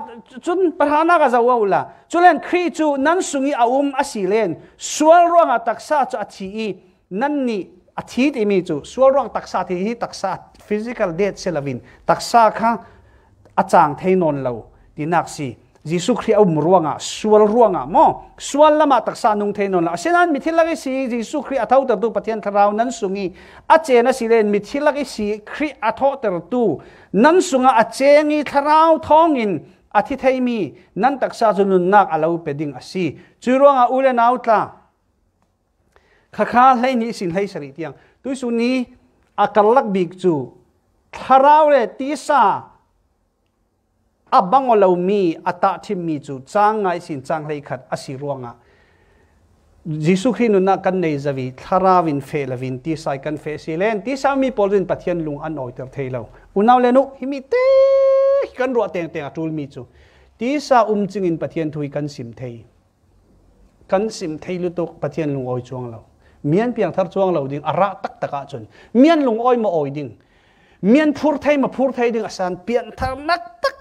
จุนประธานาก็จะว่าละจุเลนครีจุนั้นสุงีอาอุมอสีเล่นส่วนร่คงตักซาจะอธิีนั่นนี่อาธิษฐานจูส่วนร่คงตักซาที่ที่ตักซาฟิสิกอลเดทเซลวินตักซาข้าอาจารย์เทนนนเราดีนักสียิสุครีอุมรวงอะสวลรวงอะมั้งสวลละมาตักสานุงเทนนละฉะนั้นมิถิลกิสียิสุคริอัทาวตตุปัทยันทราวนันสุงีอาเจนะสิเลนมิถิลกิสีคริอัทาวตตุนันสุงะอาเจงีทราวทองินอาทิตไทมีนันตักสาจุนุนนักอาลาวเปดิงอาสีจุรวงอะอุเลนเอาตาข้าข้าให้นิสินเห้สริตียงตุสุนีอากลักบิกจูทราวเลติสา a bango lo mi ata thi mi chu chang ngai sin chang lei khat asiruanga Gisu khi nun na kan nei zawi thara win fe la win ti sai kan fe si len ti sa mi polin pathian lung an oi ter thei lo unaw le nu hi mi te kan ro teng teng atul mi chu ti sa um ching in pathian thui kan sim thei kan sim thei lu to pathian lung oi chuang lo mian piang thar chuang lo ding ara tak taka chun mian lung oi ma oi ding mian phur thei ma phur thei ding asan pian thar nak tak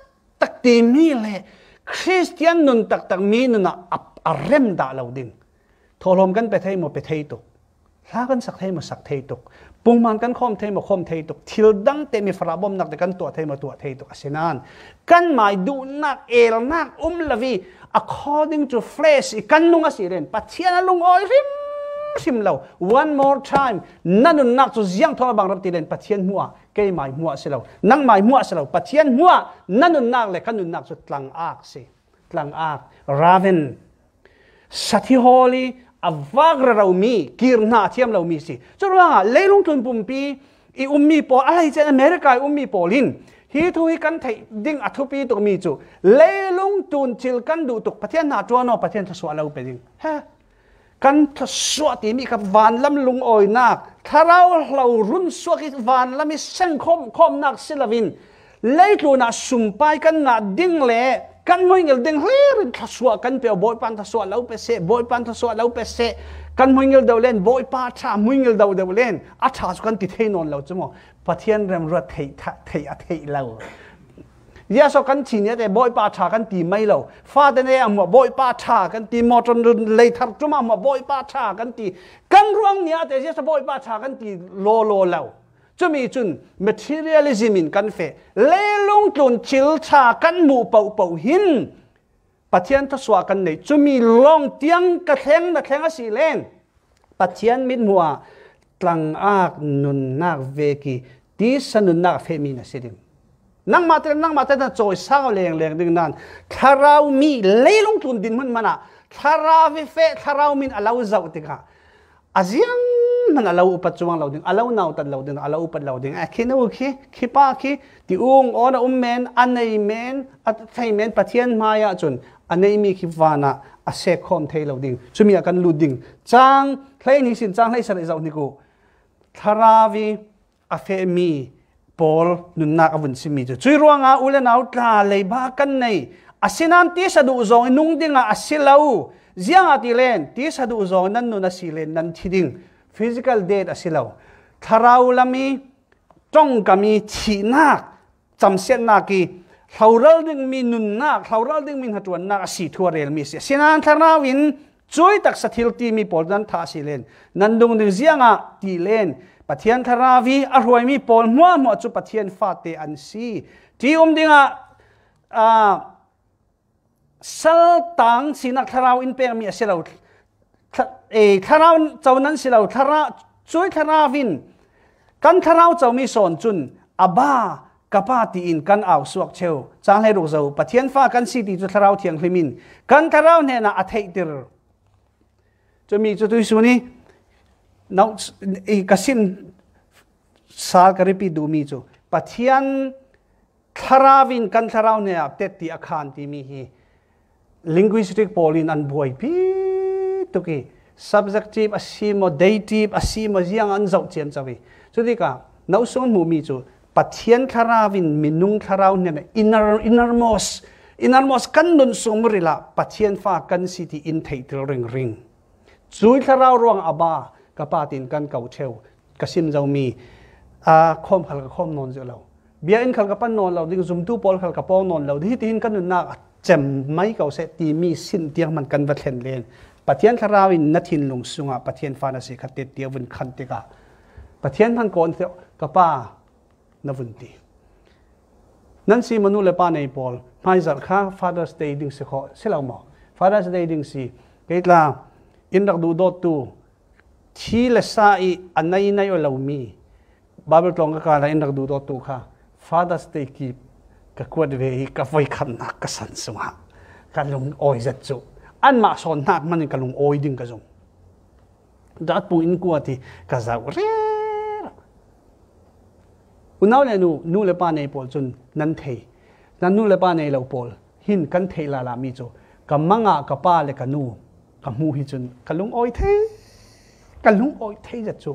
temi le Christian nun tak tak mi nun a arem da lo ding. Tolom kan pethay mo pethay tuk. Sa kan sak thay mo sak thay tuk. Pung man kan khom thay mo khom thay tuk. Til dang te mi farabom nak dekan tua thay mo tua thay tuk. Asinan. Kan mai du nak el nak um lavi according to flesh ikan nung asirin. Patsian alung oi rim sim lo. One more time. Nanun nak to ziang thola bang rap tilen patsian mua. กไม่หัวสิเรานั่งไม่หัวสิเราปัจเจียนหัวนั่นนุนนักเลยขันนุนนักสุดตลังอักสิตลังอักราเวนสัตย์ฮอลีอาวากรเรามีกีรนาเทียมเรามีสิจนว่าเลี้ยลงทุนปุ่มปีอีอุ้มมีปออะไรจะอเมริกาอุ้มมีปอลินฮีทุยกันไทยดิ่งอัฐุีตุกมีจูเลี้ยลงทุนจิลกันดูตุกปัจเจียนนาจวนอปัจเจียนทศวรรษเราเป็นยังฮะกันทศวรรษที่มีกับวันลำลุงอ้อยนักถ้าเราเรารุ่นสวกิวานและมีเส้นคมคมนักศิลวินเลยตัวน่ะสุ่มไปกันน่ะดิ้งเละกันง่อยเงินดิ้งเล่ริทัศวกันเปียวบอยปันทัศวเราไปเสบอยปันทัศวเราไปเสกันมุ่งเงินเดาเล่นบอยป้าชามุ่งเงินเดาเดาเล่นอาชาสุกันติดเทนนเราจมอปะเทียนเริ่มรัดเทยเทยอเทยเรา giá số so kan chin ya te boy pa tha kan ti mai lo thế này ne am boy pa tha kan ti mo ton le thar chuma am boy pa tha kan ti kan ruang nia te ya số boy pa tha kan ti lô lô lo chu mi chun materialism in kan fe le long tlun chil tha kan mu pau pau hin pathian tha swa kan này, chu mi long tiếng cái ka thleng na thleng gì lên, len pathian mit mua tlang ác nun nak ve ki ti sanun nak fe mi na sirim nang matre nang matre na choi sang leng leng ding nan tharau mi leilung tun din mun mana tharau vi fe tharau min alau zau tika aziang nan alau upat chuang lauding alau nau tan lauding alau upat lauding a eh, khe no khe khe pa khe ti ung on a um men an nei men at thai men pathian ma ya chun anei mi khi wana a se khom thei lauding chumi a kan luding chang thlei ni sin chang lai sar zau ni ku tharavi a fe mi Paul nun nak avun si mi chui ruanga ulen out la leiba kan nei asinan ti sa du zong nung dinga asilau ziang ati len ti sa du zong nan nun asilen nan thiding physical death asilau tharau lami trong kami chi nak cham sen na ki thaural ding mi nun nak thaural ding min hatuan nak si thua rel mi se sinan tharawin chui tak sathil ti mi pol dan tha si len nan dung ding zianga ti len ปะเทียนคาราวีอรวยมีปนมัวหมวจุปะเทียนฟาเตอันซีที่อุมดิงอ่าสลตังสินักทาราวินเปียมีเสีลวเอทาราวจ้านั้นเสีลาคาราช่วยทาราวินกันทาราวจ้ามีส่วนจุนอาบ้ากะปาตีอินกันเอาสวกเชวจางห้รู้เจ้าปะเทียนฟากันสีดีจุทาราวเทียงพิมินกันทาราวเนี่ยนะอัตเฮติร์จะมีจุดที่สุนี nau e kasin sal ka ripi du mi chu pathian tharawin kan tharau ne ap te ti akhan ti mi hi linguistic polin an boy, pi to ki subjective asimo dative asimo jiang an zau chen chawi chu ti ka nau son mu mi chu pathian tharavin minung tharau ne inner innermost innermost kan nun sumrila pathian fa kan city in thei ring ring chui tharau rong aba กปาตินกันเก่าเชวกสิมเจ้ามีอาคมขัลกคมนอนเจ้าเราเบียอินขัลกัปันนอนเราดิ้งซุ่มตู้ปอลขัลกปองนอนเราที่ที่นกันนุนนักเจมไม่เก่าเสตีมีสิ้นเตียงมันกันวัดเห็นเลนปะเทียนคาราวินนัทินลงสุงะปะเทียนฟานาสิขัดเตียยวินขันติกาปะเทียนพันก่อนเถอะกป้านวินตีนั่นสิมนุษย์เลปาในปอลไม่จัดค่าฟาด h e r s Day ดงสิขอเสลเราหมอฟาด h e r s Day ดงสิเกิดลาอินดักดูดอตูทีเลสาอีอันไหนไหนเอาเราม่บาเบลตองกับการนักดูตตัวค่ะฟาด h e r s d กีกับขวดเวกกัไฟขันนักกสันสวะกันลุงโอ้ยจัดจุอันมาสอนนักมันกันลุงโอ้ยดึงกับจงดัดปูอินกัวที่กับสาวเร่อุณเอเลนูนูเลปานในปอลจนนันเทนันนูเลปานในเราปอลหินกันเทลาลามีจูกับมังอากับป้าเลกับนูกับมูฮิจุนกันลุงโอ้ยเทกันลุงโอ้ยเทจัดจู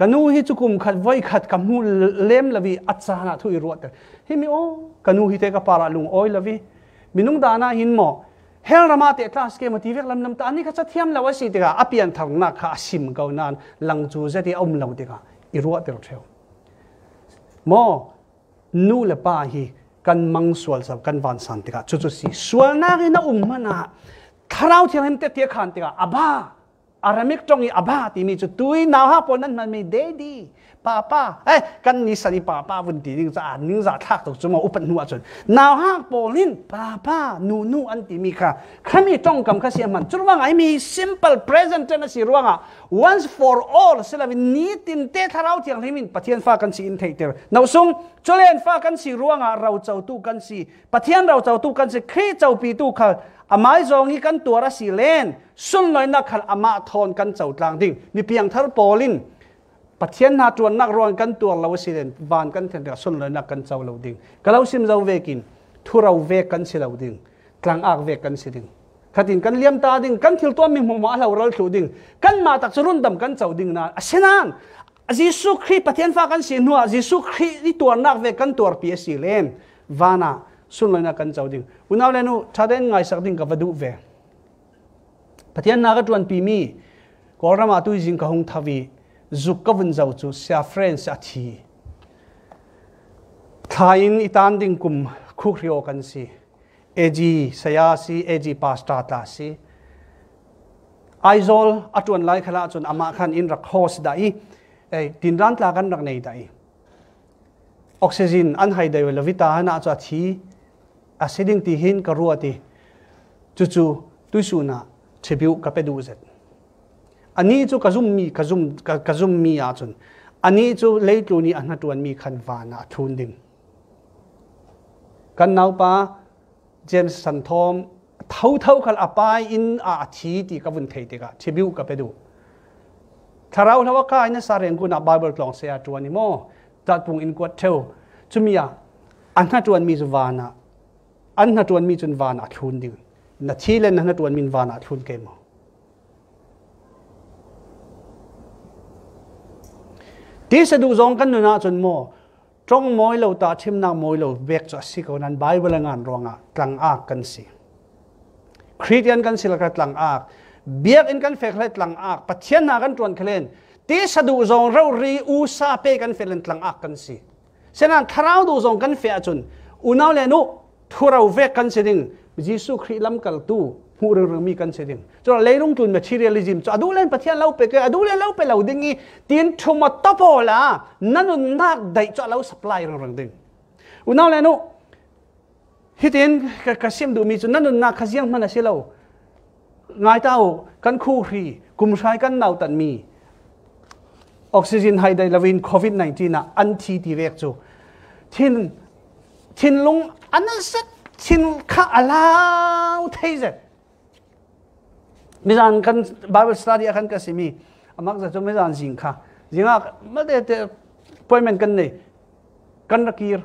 กันนู้ฮิจุกุมขัดไว้ขัดกับมูลเล่มละวีอัศหนะทุยรวดฮิมิโอกันนู้ฮิเตกับปาราลุงโอ้ยละวีมินุงดานาหินหมอเฮลรามาเตคลาสเกมตีเวกลำนำตาอันนี้ขัดจะเทียมแล้วว่าสิติกาอภิยันทางนักข้าสิมเกานันลังจูเจติอมเหล่าติกาอิรัวเตรเทวมอนู่เลป้าฮีกันมังสวลสับกันวันสันติกาจุดจุสีสวลนาเรนอุ้มมันาทาราวเทียมเตเตียขันติกาอาบา Aramik tong i abati mi chu tui na ha ponan man mi dedi. 爸爸，哎，跟你说你爸爸问题，你咋啊？你咋他都怎么不弄啊？准，那哈不灵，爸爸，努努安迪米卡，看你装感看些 man，就话哎咪 simple present 那是话啊，once for all，是啦，你顶得他老讲里面，白天发跟是 i n t e g e r 那松，昨天发跟是话啊，老早都跟是，白天老早都跟是，้าตู้กันาปีอามาจงนี้กันตัวรัสเซีเลนสุนลอยนักขันอามาทอนกันเจ้าตลางดิ่งมีเพียงทัลโปลิน thiên hạ tuân nắc chuan căn ron kan tuang lo silen căn thiên then ra sun nắc căn châu chau lo ding kalau sim zo ve kin thu rau căn kan si lo ding ác ak căn kan si ding khatin căn liêm ta ding kan thil to mi mu ma lo ral thu ding kan ma tak churun dam kan chau ding na asinan Gisu khri pathian fa kan si nuwa Gisu đi tuân nắc nak căn kan phía pi si len vana sun lo nak kan chau ding unaw le nu thaden ngai sak ding ka vadu ve pathian na ka tuan pi mi korama tu jing ka hung thawi zuk ka vun zo chu sia friends a thi thain itan ding kum khu khrio kan si eji saya si eji pasta ta si aizol atun lai khala chun ama khan in rak hos dai ei tin ran tla kan rak nei dai oxygen an hai dai lovita hana cha thi aciding ti hin karua ti chu chu tu su na thibiu ka pe du zet อันนี้จูกระซุ่มมีกระซุ่มกระซุ่มมีอาจนอันนี้จูเลตูนี้อันนตัวมีขันวานาทุนดิ่งกันนาวปาเจมส์สันทอมเท่าเท่ากันอบไปอินอาชีตีกับวันเทติกัเชอบิวกับไปดู ถ้าเราาว่าการนั้นสารเองกูนับไบเบิลกลองเสียตัวนี้มั่วจัดปุ่งอินกวดเทลจุมียอันนั้นตัวมีสุวานาอันนั้นตัวมีจุนวานาทุนดิ่นาทีเล่นนั้นตัวมีวานาทุนเกมว ti sa du zong kan nu na chun mo trong moi lo ta chim na moi lo vek cha si ko nan bible ngan ronga tlang a kan si christian kan sil ka tlang a biak in kan fek le tlang a pachian na kan tron khlen ti sa du zong ro ri u sa pe kan felen tlang a kan si senan tharau du zong kan fe a chun unaw le nu thurau vek kan si ding jisu khri lam kal tu mu rang rang mi kan se ding cho le rong tun materialism cho adu len pathian lo pe ke adu len lo pe lo ding i tin thuma topo la nanun nak dai cho lo supply rang rang ding unaw le no hitin ka kasim du mi chu nanun nak khaziang man ase lo ngai tao kan khu hri kum sai kan nau tan mi oxygen hai dai lovin covid 19 na an thi ti vek chu thin thin lung anasat thin kha alaw à thaizen มิจันกันบาเบิสตาร์ดี้กันก็สิมีอมักจะจมิจันสิงค่ะสิงคอ่ะไม่ได้แต่พูดเมืนกันเลยกันระคีร์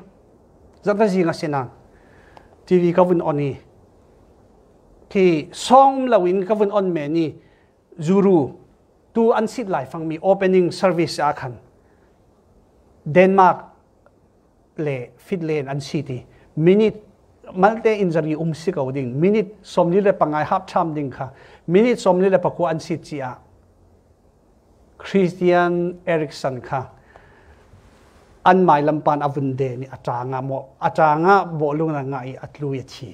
จะได้สิงค์เสนาทีวีกั็วุ่นอันนี่ที่ซองลาวินกั็วุ่นอันเมนี่จูรูตัวอันสิทธิ์ไลฟ์ังมีโอเพนนิ่งเซอร์วิสอาคันเดนมาร์กเลฟิตเลนอันซิทีมินิทมัลเตอินซารีอุ้มสิกาวดิ้งมินิทสมดิเรปังไยฮับชามดิ้งค่ะ minute somli le pakua an si chi a Christian Erikson kha an mai lampan avun de ni atanga mo atanga bolung na i atlu ya chi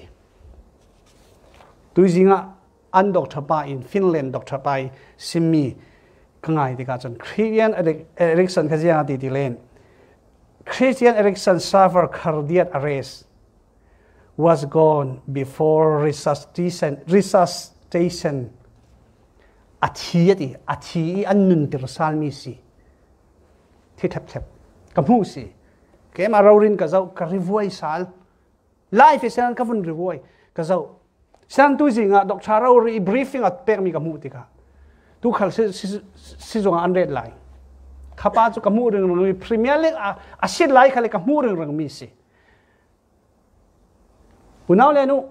tuizinga an doctor pa in Finland doctor pa simi kangai de ka chan Christian Erikson kha jia ti ti len Christian Erikson suffer cardiac arrest was gone before resuscitation resuscitation Jason, a thi đi a thi an nun tir sal mi si thi thap thap ka mu si ke ma rau rin ka zau ka rivoi sal life e is an ka vun rivoi ka zau sang tu gì ngạ đọc chả rau ri briefing at pek mi ka mu ti ka tu khal si si zong an red line khá ba cho ka mu rừng rừng premier league a a sit lai khale ka mu rừng rừng mi si Punau le nu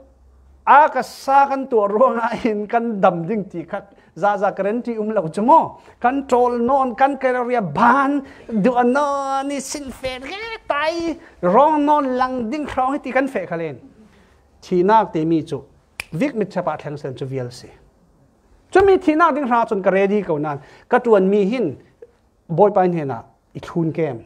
aka sakan tu ronga in kan dam ding ti khat za za karen ti um lo chungo control non kan kaloria ban du ano ni sin fer ga tai rong non lang ding khrong ti kan fe khalen thi nak te mi chu vik mit chapa thang sen chu vial se chu mi thi nak ding ra chun ka ready ko nan ka tuan mi hin boy pain hena i thun kem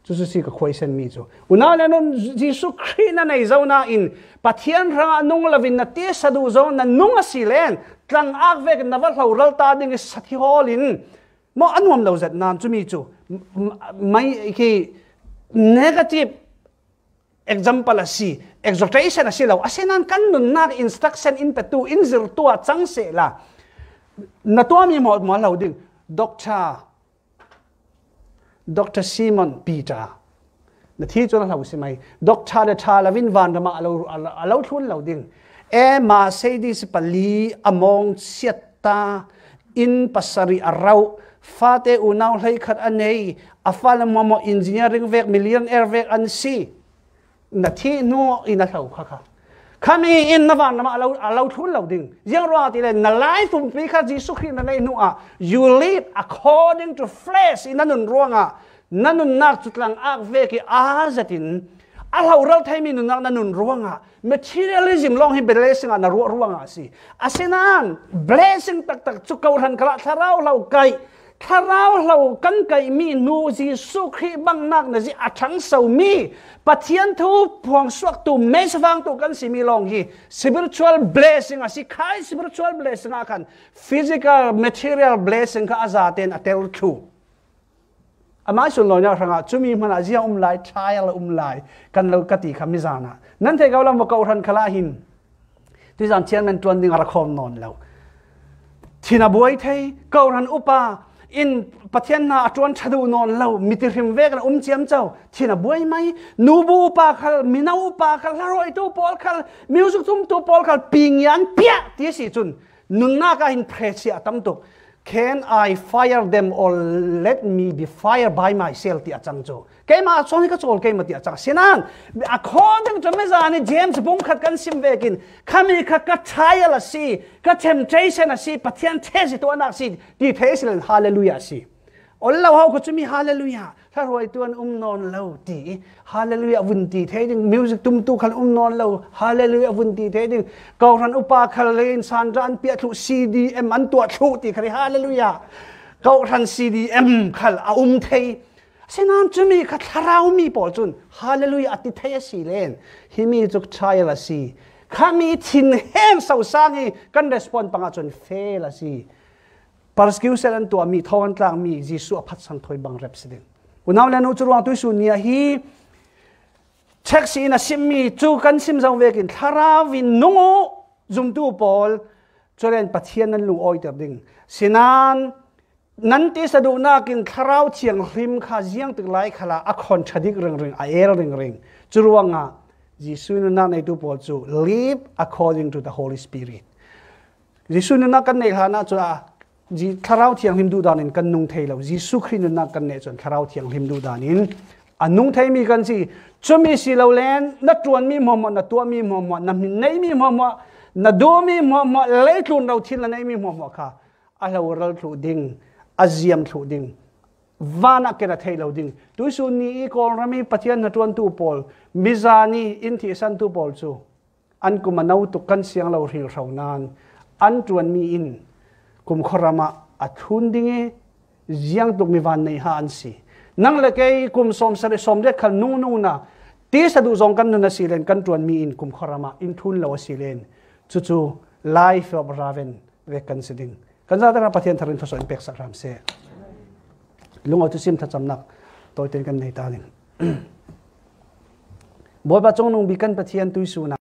có lên, lên, hiện. là 就是是一个亏身密主。我那来弄耶稣基督那那时那因，把天上啊弄了为那第十度时那弄啊西连，当阿维那瓦老老大那个十天好林，莫安我们老人那做密主，没去 negative example si exhortation na sila asinan kan nun na instruction in petu in zirtua chang se la na to mi mo mo lauding doctor ดออกเตร์ซีมอนปีตานที่จุดนั้นเราสิไหมดอรชาเดชาลาวินวานมาเราเราทุนเราดิ่งเอมาเซดีสปลีอมองเสียตาอินปัสารีอาราวฟาเตอุนาวเลยขัดอันนี้อาฟาลมอมอินจิเนียริงเวกมิลเลียนเอร์เวกอันซีนาที่นู้อินาเขาค่ะคามีอินนวันมาเราเราทุนเราดึงยังรอที่เลยนลานไลสุ่มปีข้าจีสุขีนั่นเองนัว you live according to flesh นั่นนุนร่วงอ่ะนั่นนุนนักจุดหลังอักเวกิอาจะตินอาเราเราไทยมีนุนนักนั่นนุนร่วงอ่ะ materialism ลองให้เบลสิงอ่ะนัวร่วงอ่ะสิอาเซนัน blessing ตักตักจุกเอาทันกระทาเราเราไกถ้าเราเหล่ากันไกมีนูจีสุขีบังนักนะจีอัชังเสามีปัจเจียนทูพวงสวกตุเมสฟังตุกันสิมีลองฮีสิบิร์ชวลเบลสิงอาศิคายสิบิร์ชวลเบลสิงอาคันฟิสิก c ลเมท t e r i a l blessing ก็อาซาเตนอัตเตอร์ทูอามาสุนลอยนาทางอาจุมีมันอาจจะอุ้มไลชายละอุ้มไลกันเรากติคำมิจานะนั่นเท่ากับเราบอกเอาทันคลาหินที่จานเชียนมันตัวนึงระคองนอนแล้วที่นับไว้เท่ากับรันอุปา in pathian na aton thadu non lo mitirim vek la umchiam chau thina boi mai nu bu pa khal mina u pa khal la roi to pol khal music tum to pol khal ping yang pia ti si chun nun na ka hin phre chi atam can I fire them or let me be fired by myself ti achang cho kema chon ka chol kema ti achang sinan according to me zani james bung khat kan sim vekin khami kha ka trial asi ka temptation asi pathian thesi to na si ti thesilen hallelujah si allah ho ko chumi hallelujah ถ้ารวยตัวอุ้มนอนเราตีฮาเลลูยาวุ่นตีเทดึงมิวสิกตุ้มตุขันอุ้มนอนเราฮาเลลูยาวุ่นตีเทดึงกอรันอุปาคาเลนซานรันเปียทุซีดีเอ็มอันตัวทุตีคริฮาเลลูยากอรันซีดีเอ็มขันอาุ้มเท่สนามจุมีขัดเรามีปอจุนฮาเลลูยาติเทสีเลนฮิมีจุกชายละสีข้ามีทินแห่งเสาสางนี่กันรีสปอนปังอาจนเฟลละสีปาร์สกิวเซลันตัวมีทองกลางมีจ l สุอ m ั jisu, ั p a t sang, toi, เ a n g ุณเอาเลนูจรวงตุสุนียฮีเช็คสีนะซิมีจูกันซิมเจ้าเวกินทาราวินนุงูจุมตูปอลจรเลนปะเทียนนั่นลูกออยเด็ดดิ่งสินานนั้นที่สะดุนากินทาราวเชียงริมคาเซียงตึกไหลคาลาอคอนชดิกเริงเริงไอเอลเริงเริงจรวงอ่ะยิสุนันในตูปอลจู l i v according to the Holy Spirit ยิสุนันกันในฐานะจู่อ่ะ ji kharau thiang him du dan in kan nung thei lo ji su khrin na kan ne chon kharau thiang him du dan in anung thei mi kan si mi si lo len na tuan mi mom na tu mi mom na mi nei mi mom na do mi mom le tlun lo thin la nei mi mom kha a lo ral thu ding aziam thu ding vana kena thei lo ding tu su ni i kol rami patian na tuan tu pol mizani in thi san tu pol chu an kuma nau tu kan siang lo hril raunan an tuan mi in กุมขรมาอัดหุนดิ้งเจียงตุกมีวันในฮันสีนั่งเล็กไอ้กุมสมสรสมเด็จขันนู่นนู่นนะตีสะดุจงกันนันสีเลนกันตัวนมีอินกุมขรมาอินทุนเลวสีเลนจู่ๆไลฟ์อบราเวนเวกันสิดิงกันจะได้รับประเทศทารินทศอินเป็กสักรามเซลุงอุทุสิมทัดจำนักตัวเต็งกันในตาหนึ่งบอยปะจงนุ่งบิกันประเทศตุยสูนะ